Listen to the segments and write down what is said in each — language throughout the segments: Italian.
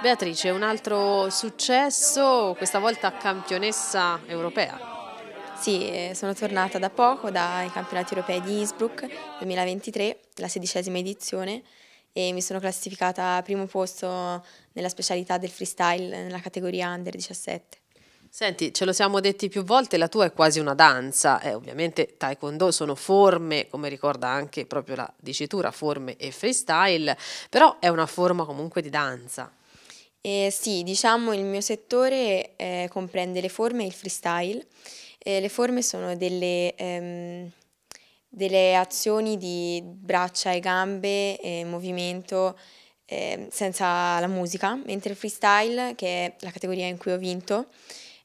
Beatrice, un altro successo, questa volta campionessa europea. Sì, eh, sono tornata da poco dai campionati europei di Innsbruck 2023, la sedicesima edizione, e mi sono classificata a primo posto nella specialità del freestyle nella categoria under 17. Senti, ce lo siamo detti più volte, la tua è quasi una danza, eh, ovviamente taekwondo sono forme, come ricorda anche proprio la dicitura, forme e freestyle, però è una forma comunque di danza. Eh, sì, diciamo il mio settore eh, comprende le forme e il freestyle. Eh, le forme sono delle... Ehm delle azioni di braccia e gambe e movimento eh, senza la musica, mentre il freestyle, che è la categoria in cui ho vinto,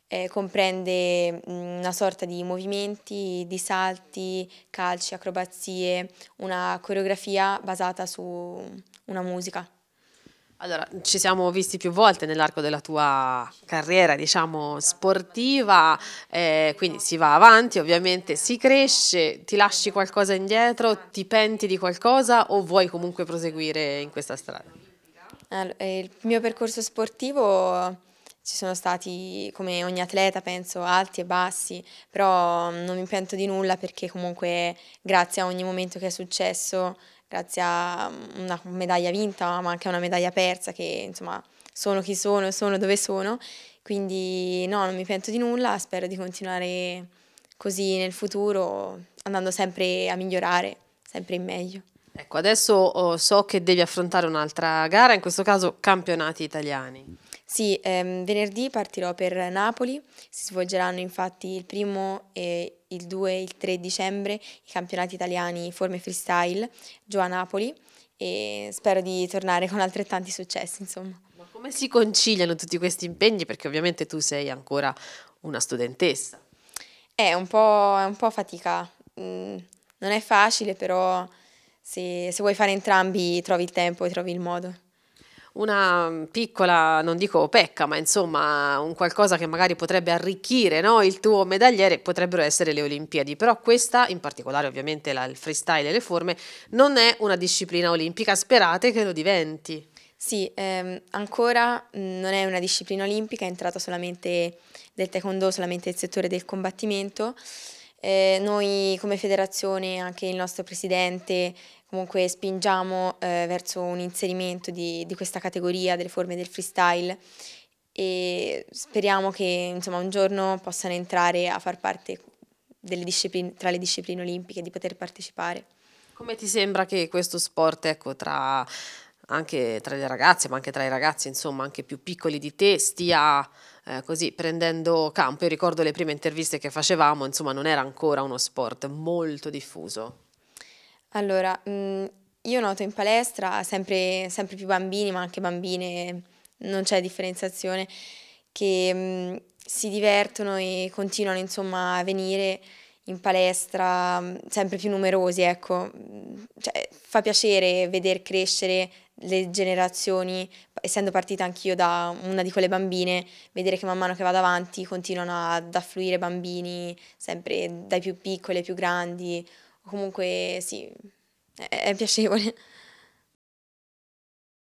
eh, comprende una sorta di movimenti, di salti, calci, acrobazie, una coreografia basata su una musica. Allora, ci siamo visti più volte nell'arco della tua carriera, diciamo, sportiva, eh, quindi si va avanti, ovviamente si cresce, ti lasci qualcosa indietro, ti penti di qualcosa o vuoi comunque proseguire in questa strada? Allora, eh, il mio percorso sportivo ci sono stati, come ogni atleta, penso, alti e bassi, però non mi pento di nulla perché comunque grazie a ogni momento che è successo grazie a mm, una medaglia vinta, ma anche a una medaglia persa, che insomma sono chi sono, sono dove sono. Quindi no, non mi pento di nulla, spero di continuare così nel futuro, andando sempre a migliorare, sempre in meglio. Ecco, adesso oh, so che devi affrontare un'altra gara, in questo caso campionati italiani. Sì, ehm, venerdì partirò per Napoli, si svolgeranno infatti il primo e il 2 e il 3 dicembre i campionati italiani Forme Freestyle giù a Napoli e spero di tornare con altrettanti successi, insomma. Ma come si conciliano tutti questi impegni? Perché ovviamente tu sei ancora una studentessa. Eh, è un po', è un po fatica, mm, non è facile, però se, se vuoi fare entrambi trovi il tempo e trovi il modo una mm, piccola, non dico pecca, ma insomma un qualcosa che magari potrebbe arricchire no? il tuo medagliere potrebbero essere le Olimpiadi, però questa in particolare ovviamente la, il freestyle e le forme non è una disciplina olimpica, sperate che lo diventi. Sì, ehm, ancora mm, non è una disciplina olimpica, è entrata solamente del taekwondo, solamente nel settore del combattimento eh, noi come federazione, anche il nostro presidente, comunque spingiamo eh, verso un inserimento di, di, questa categoria delle forme del freestyle e speriamo che insomma, un giorno possano entrare a far parte tra le discipline olimpiche, di poter partecipare. Come ti sembra che questo sport, ecco, tra anche tra le ragazze, ma anche tra i ragazzi, insomma, anche più piccoli di te, stia eh, così prendendo campo. Io ricordo le prime interviste che facevamo, insomma, non era ancora uno sport molto diffuso. Allora, mh, mm, io noto in palestra sempre, sempre, più bambini, ma anche bambine, non c'è differenziazione, che mh, mm, si divertono e continuano, insomma, a venire in palestra, mm, sempre più numerosi, ecco. Cioè, fa piacere vedere crescere le generazioni, essendo partita anch'io da una di quelle bambine, vedere che man mano che vado avanti continuano ad affluire bambini, sempre dai più piccoli ai più grandi, comunque sì, è, è piacevole.